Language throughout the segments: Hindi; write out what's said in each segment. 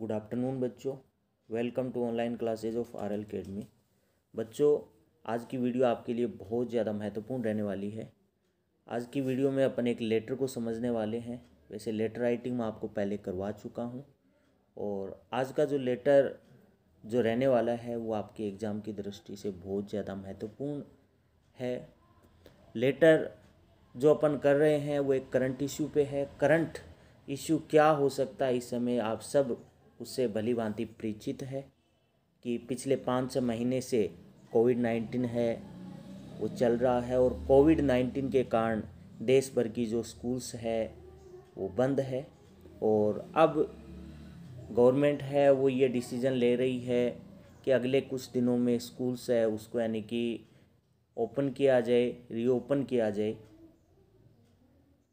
गुड आफ्टरनून बच्चों welcome to online classes of R L academy बच्चों आज की वीडियो आपके लिए बहुत ज़्यादा महत्वपूर्ण रहने वाली है आज की वीडियो में अपन एक लेटर को समझने वाले हैं वैसे लेटर राइटिंग मैं आपको पहले करवा चुका हूँ और आज का जो लेटर जो रहने वाला है वो आपके एग्ज़ाम की दृष्टि से बहुत ज़्यादा महत्वपूर्ण है लेटर जो अपन कर रहे हैं वो एक करंट इशू पे है करंट इशू क्या हो सकता है इस समय आप सब उससे भली भांति परिचित है कि पिछले पाँच छः महीने से कोविड नाइन्टीन है वो चल रहा है और कोविड नाइन्टीन के कारण देश भर की जो स्कूल्स है वो बंद है और अब गवर्नमेंट है वो ये डिसीज़न ले रही है कि अगले कुछ दिनों में स्कूल्स है उसको यानी कि ओपन किया जाए रीओपन किया जाए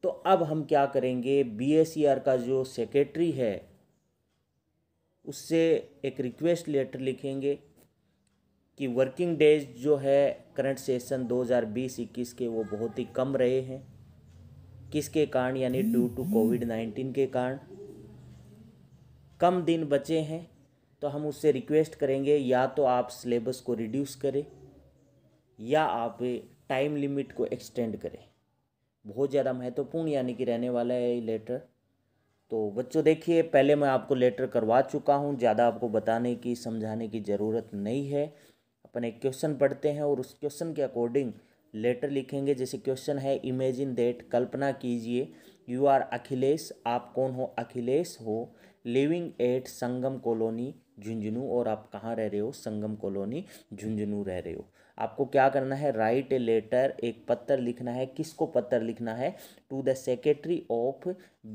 तो अब हम क्या करेंगे बी e का जो सेक्रेटरी है उससे एक रिक्वेस्ट लेटर लिखेंगे कि वर्किंग डेज जो है करंट सेशन 2020-21 के वो बहुत ही कम रहे हैं किसके कारण यानी ड्यू टू कोविड नाइन्टीन के कारण कम दिन बचे हैं तो हम उससे रिक्वेस्ट करेंगे या तो आप सिलेबस को रिड्यूस करें या आप टाइम लिमिट को एक्सटेंड करें बहुत ज़्यादा महत्वपूर्ण यानी कि रहने वाला है ये लेटर तो बच्चों देखिए पहले मैं आपको लेटर करवा चुका हूँ ज़्यादा आपको बताने की समझाने की ज़रूरत नहीं है अपन एक क्वेश्चन पढ़ते हैं और उस क्वेश्चन के अकॉर्डिंग लेटर लिखेंगे जैसे क्वेश्चन है इमेजिन देट कल्पना कीजिए यू आर अखिलेश आप कौन हो अखिलेश हो living at Sangam colony Jhunjhunu और आप कहाँ रह रहे हो संगम कॉलोनी झुंझुनू रह रहे हो आपको क्या करना है राइट ए लेटर एक पत्र लिखना है किसको पत्र लिखना है to the secretary of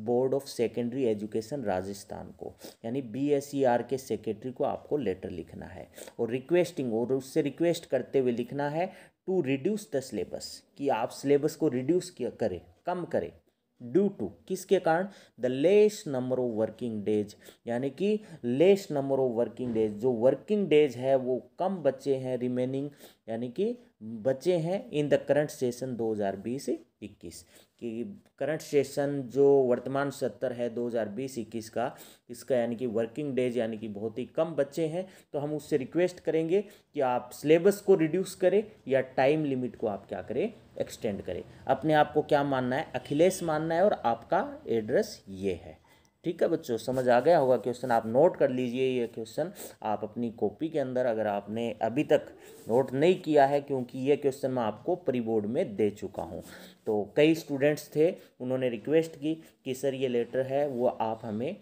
board of secondary education Rajasthan को यानी बी एस सी आर के सेक्रेटरी को आपको लेटर लिखना है और रिक्वेस्टिंग और उससे रिक्वेस्ट करते हुए लिखना है टू रिड्यूस द सिलेबस कि आप सिलेबस को रिड्यूस करें कम करें ड्यू टू किसके कारण the less number of working days यानी कि less number of working days जो वर्किंग डेज है वो कम बच्चे हैं रिमेनिंग यानी कि बच्चे हैं इन द करंट सेशन 2020 इक्कीस कि करंट सेशन जो वर्तमान सत्तर है दो हज़ार बीस इक्कीस का इसका यानी कि वर्किंग डेज यानी कि बहुत ही कम बच्चे हैं तो हम उससे रिक्वेस्ट करेंगे कि आप सिलेबस को रिड्यूस करें या टाइम लिमिट को आप क्या करें एक्सटेंड करें अपने आप को क्या मानना है अखिलेश मानना है और आपका एड्रेस ये है ठीक है बच्चों समझ आ गया होगा क्वेश्चन आप नोट कर लीजिए ये क्वेश्चन आप अपनी कॉपी के अंदर अगर आपने अभी तक नोट नहीं किया है क्योंकि ये क्वेश्चन मैं आपको प्री बोर्ड में दे चुका हूँ तो कई स्टूडेंट्स थे उन्होंने रिक्वेस्ट की कि सर ये लेटर है वो आप हमें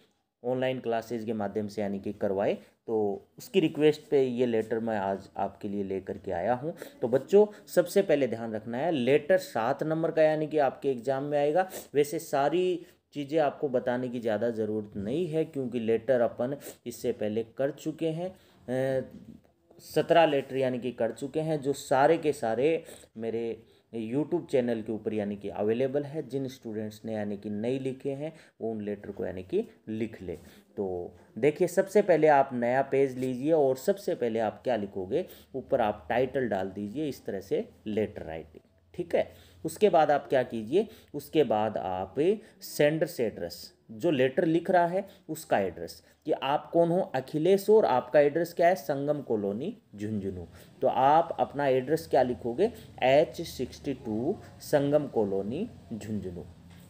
ऑनलाइन क्लासेज के माध्यम से यानी कि करवाए तो उसकी रिक्वेस्ट पे ये लेटर मैं आज आपके लिए लेकर के आया हूँ तो बच्चों सबसे पहले ध्यान रखना है लेटर सात नंबर का यानी कि आपके एग्ज़ाम में आएगा वैसे सारी चीज़ें आपको बताने की ज़्यादा ज़रूरत नहीं है क्योंकि लेटर अपन इससे पहले कर चुके हैं सत्रह लेटर यानी कि कर चुके हैं जो सारे के सारे मेरे यूट्यूब चैनल के ऊपर यानी कि अवेलेबल है जिन स्टूडेंट्स ने यानी कि नहीं लिखे हैं वो उन लेटर को यानी कि लिख ले तो देखिए सबसे पहले आप नया पेज लीजिए और सबसे पहले आप क्या लिखोगे ऊपर आप टाइटल डाल दीजिए इस तरह से लेटर राइटिंग ठीक है उसके बाद आप क्या कीजिए उसके बाद आप सेंडर से एड्रेस जो लेटर लिख रहा है उसका एड्रेस कि आप कौन हो अखिलेश और आपका एड्रेस क्या है संगम कॉलोनी झुंझुनू तो आप अपना एड्रेस क्या लिखोगे H sixty two Sangam colony Jhunjhunu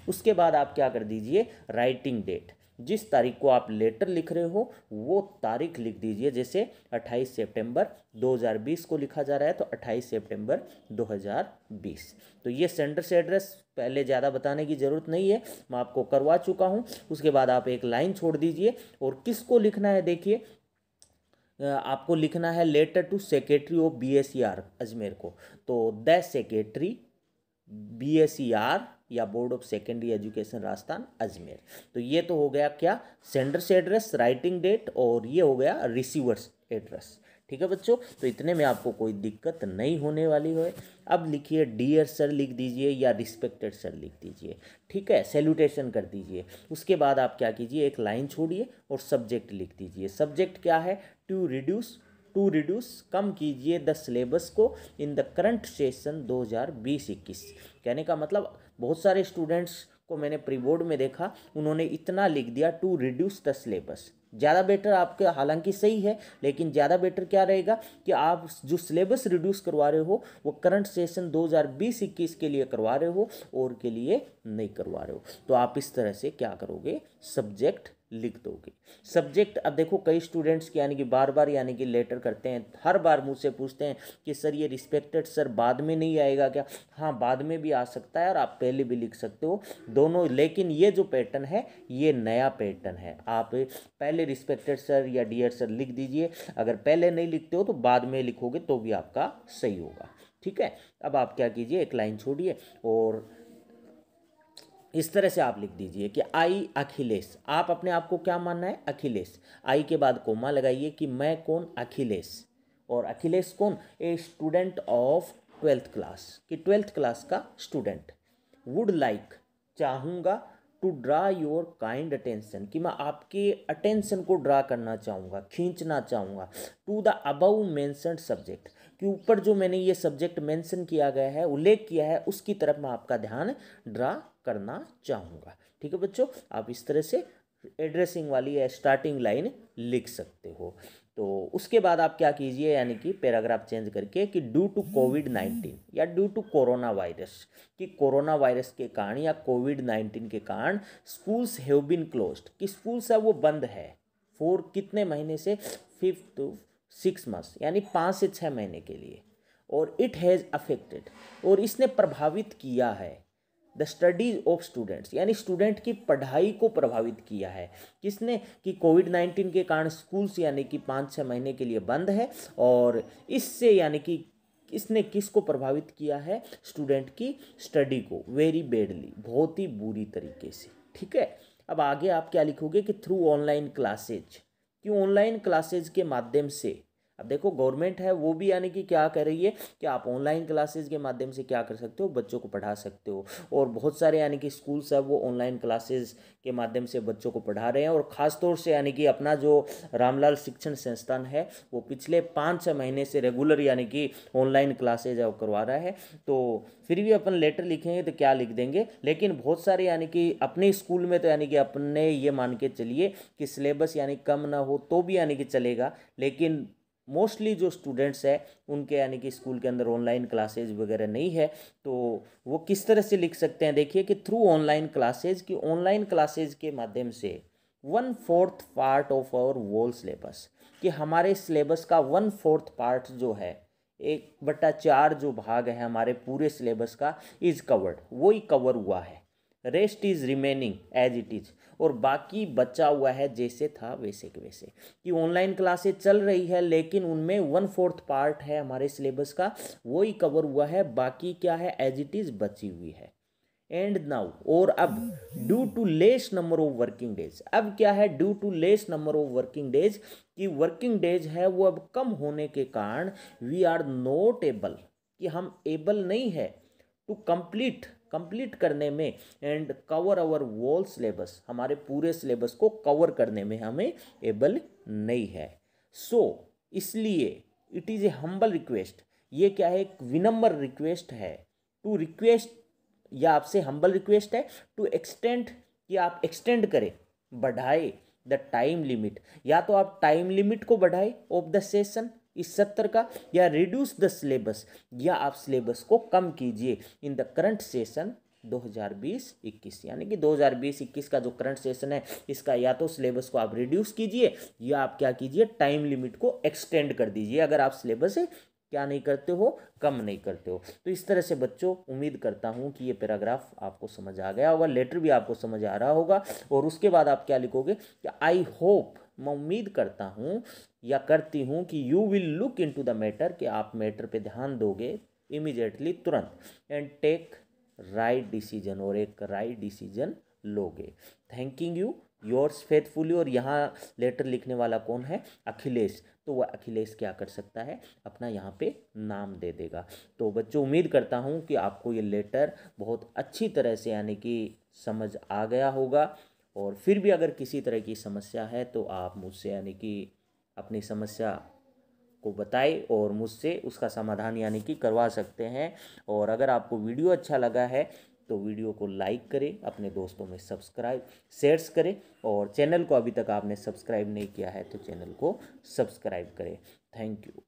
उसके बाद आप क्या कर दीजिए राइटिंग डेट जिस तारीख को आप लेटर लिख रहे हो वो तारीख लिख दीजिए जैसे 28 सितंबर 2020 को लिखा जा रहा है तो 28 सितंबर 2020 तो ये सेंडर से एड्रेस पहले ज़्यादा बताने की ज़रूरत नहीं है मैं आपको करवा चुका हूँ उसके बाद आप एक लाइन छोड़ दीजिए और किसको लिखना है देखिए आपको लिखना है letter to secretary of B S Ajmer को तो द सेक्रेटरी बी एस या board of secondary education Rajasthan Ajmer तो ये तो हो गया क्या सेंडर्स एड्रेस राइटिंग डेट और ये हो गया रिसीवर्स एड्रेस ठीक है बच्चों तो इतने में आपको कोई दिक्कत नहीं होने वाली है अब लिखिए डियर सर लिख दीजिए या रिस्पेक्टेड सर लिख दीजिए ठीक है सैल्यूटेशन कर दीजिए उसके बाद आप क्या कीजिए एक लाइन छोड़िए और सब्जेक्ट लिख दीजिए सब्जेक्ट क्या है टू रिड्यूस टू रिड्यूस कम कीजिए द सिलेबस को इन द करंट सेशन दो हज़ार कहने का मतलब बहुत सारे स्टूडेंट्स को मैंने प्री बोर्ड में देखा उन्होंने इतना लिख दिया टू रिड्यूस द सिलेबस ज़्यादा बेटर आपके हालांकि सही है लेकिन ज़्यादा बेटर क्या रहेगा कि आप जो सिलेबस रिड्यूस करवा रहे हो वो करंट सेशन 2020-21 के लिए करवा रहे हो और के लिए नहीं करवा रहे हो तो आप इस तरह से क्या करोगे सब्जेक्ट लिख दोगे सब्जेक्ट अब देखो कई स्टूडेंट्स के यानी कि बार बार यानी कि लेटर करते हैं हर बार मुझसे पूछते हैं कि सर ये रिस्पेक्टेड सर बाद में नहीं आएगा क्या हाँ बाद में भी आ सकता है और आप पहले भी लिख सकते हो दोनों लेकिन ये जो पैटर्न है ये नया पैटर्न है आप पहले रिस्पेक्टेड सर या डियर सर लिख दीजिए अगर पहले नहीं लिखते हो तो बाद में लिखोगे तो भी आपका सही होगा ठीक है अब आप क्या कीजिए एक लाइन छोड़िए और इस तरह से आप लिख दीजिए कि आई अखिलेश आप अपने आप को क्या मानना है अखिलेश आई के बाद कोमा लगाइए कि मैं कौन अखिलेश और अखिलेश कौन a student of twelfth class कि ट्वेल्थ क्लास का स्टूडेंट वुड लाइक चाहूँगा to draw your kind attention कि मैं आपके अटेंशन को ड्रा करना चाहूँगा खींचना चाहूँगा to the above mentioned subject कि ऊपर जो मैंने ये सब्जेक्ट मेंशन किया गया है उल्लेख किया है उसकी तरफ मैं आपका ध्यान ड्रा करना चाहूँगा ठीक है बच्चों आप इस तरह से एड्रेसिंग वाली या स्टार्टिंग लाइन लिख सकते हो तो उसके बाद आप क्या कीजिए यानी कि पैराग्राफ चेंज करके कि ड्यू टू कोविड नाइन्टीन या ड्यू टू कोरोना वायरस कि कोरोना वायरस के कारण या कोविड नाइन्टीन के कारण स्कूल्स हैव बीन क्लोज्ड कि स्कूल्स है वो बंद है फोर कितने महीने से फिफ्थ टू सिक्स मंथ्स यानी पाँच से छः महीने के लिए और इट हैज़ अफेक्टेड और इसने प्रभावित किया है द स्टडीज ऑफ स्टूडेंट्स यानी स्टूडेंट की पढ़ाई को प्रभावित किया है किसने कि कोविड नाइन्टीन के कारण स्कूल्स यानी कि पाँच छः महीने के लिए बंद है और इससे यानी कि इसने किसको प्रभावित किया है स्टूडेंट की स्टडी को वेरी बेडली बहुत ही बुरी तरीके से ठीक है अब आगे आप क्या लिखोगे कि थ्रू ऑनलाइन क्लासेज कि ऑनलाइन क्लासेज के माध्यम से अब देखो गवर्नमेंट है वो भी यानी कि क्या कर रही है कि आप ऑनलाइन क्लासेज के माध्यम से क्या कर सकते हो बच्चों को पढ़ा सकते हो और बहुत सारे यानी कि स्कूल्स है वो ऑनलाइन क्लासेज के माध्यम से बच्चों को पढ़ा रहे हैं और ख़ासतौर से यानी कि अपना जो रामलाल शिक्षण संस्थान है वो पिछले पाँच छः महीने से रेगुलर यानी कि ऑनलाइन क्लासेज है करवा रहा है तो फिर भी अपन लेटर लिखेंगे तो क्या लिख देंगे लेकिन बहुत सारे यानी कि अपने स्कूल में तो यानी कि अपने ये मान के चलिए कि सिलेबस यानी कम ना हो तो भी यानी कि चलेगा लेकिन मोस्टली जो स्टूडेंट्स है उनके यानी कि स्कूल के अंदर ऑनलाइन क्लासेज वगैरह नहीं है तो वो किस तरह से लिख सकते हैं देखिए कि थ्रू ऑनलाइन क्लासेज की ऑनलाइन क्लासेज के माध्यम से one fourth part of our whole syllabus कि हमारे सिलेबस का वन फोर्थ पार्ट जो है एक बट्टा चार जो भाग है हमारे पूरे सिलेबस का इज़ कवर्ड वो ही कवर हुआ है rest is remaining as it is और बाकी बचा हुआ है जैसे था वैसे के वैसे कि ऑनलाइन क्लासेज चल रही है लेकिन उनमें वन फोर्थ पार्ट है हमारे सिलेबस का वो ही कवर हुआ है बाकी क्या है एज इट इज़ बची हुई है एंड नाउ और अब due to less number of working days अब क्या है due to less number of working days कि वर्किंग डेज है वो अब कम होने के कारण वी आर नॉट एबल कि हम एबल नहीं है टू कंप्लीट कंप्लीट करने में and cover our whole syllabus हमारे पूरे सिलेबस को कवर करने में हमें एबल नहीं है सो so, इसलिए it is a humble request ये क्या है एक विनम्बर रिक्वेस्ट है टू रिक्वेस्ट या आपसे हम्बल रिक्वेस्ट है टू एक्सटेंड कि आप एक्सटेंड करें बढ़ाए द टाइम लिमिट या तो आप टाइम लिमिट को बढ़ाए ऑफ द सेशन इस सत्र का या रिड्यूस द सिलेबस या आप सिलेबस को कम कीजिए इन द करंट सेशन 2020-21 यानी कि 2020-21 का जो करंट सेशन है इसका या तो सिलेबस को आप रिड्यूस कीजिए या आप क्या कीजिए टाइम लिमिट को एक्सटेंड कर दीजिए अगर आप सिलेबस क्या नहीं करते हो कम नहीं करते हो तो इस तरह से बच्चों उम्मीद करता हूँ कि ये पैराग्राफ आपको समझ आ गया होगा लेटर भी आपको समझ आ रहा होगा और उसके बाद आप क्या लिखोगे कि आई होप मैं उम्मीद करता हूँ या करती हूँ कि you will look into the matter कि आप मैटर पे ध्यान दोगे इमिजिएटली तुरंत एंड टेक राइट डिसीजन और एक राइट डिसीजन लोगे थैंकिंग यू योर्स फेथफुली और यहाँ लेटर लिखने वाला कौन है अखिलेश तो वह अखिलेश क्या कर सकता है अपना यहाँ पे नाम दे देगा तो बच्चों उम्मीद करता हूँ कि आपको ये लेटर बहुत अच्छी तरह से यानी कि समझ आ गया होगा और फिर भी अगर किसी तरह की समस्या है तो आप मुझसे यानी कि अपनी समस्या को बताए और मुझसे उसका समाधान यानी कि करवा सकते हैं और अगर आपको वीडियो अच्छा लगा है तो वीडियो को लाइक करें अपने दोस्तों में सब्सक्राइब शेयर्स करें और चैनल को अभी तक आपने सब्सक्राइब नहीं किया है तो चैनल को सब्सक्राइब करें थैंक यू